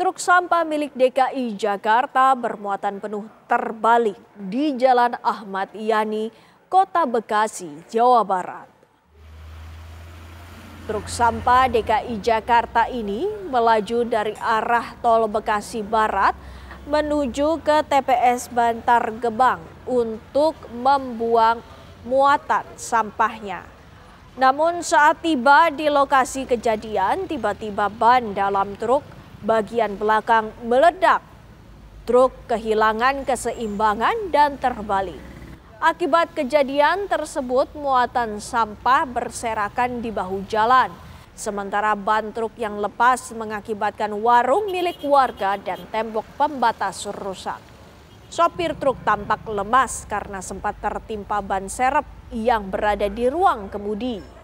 Truk sampah milik DKI Jakarta bermuatan penuh terbalik di Jalan Ahmad Yani, Kota Bekasi, Jawa Barat. Truk sampah DKI Jakarta ini melaju dari arah tol Bekasi Barat menuju ke TPS Bantar Gebang untuk membuang muatan sampahnya. Namun saat tiba di lokasi kejadian, tiba-tiba ban dalam truk bagian belakang meledak. Truk kehilangan keseimbangan dan terbalik. Akibat kejadian tersebut, muatan sampah berserakan di bahu jalan. Sementara ban truk yang lepas mengakibatkan warung milik warga dan tembok pembatas rusak. Sopir truk tampak lemas karena sempat tertimpa ban serep yang berada di ruang kemudi.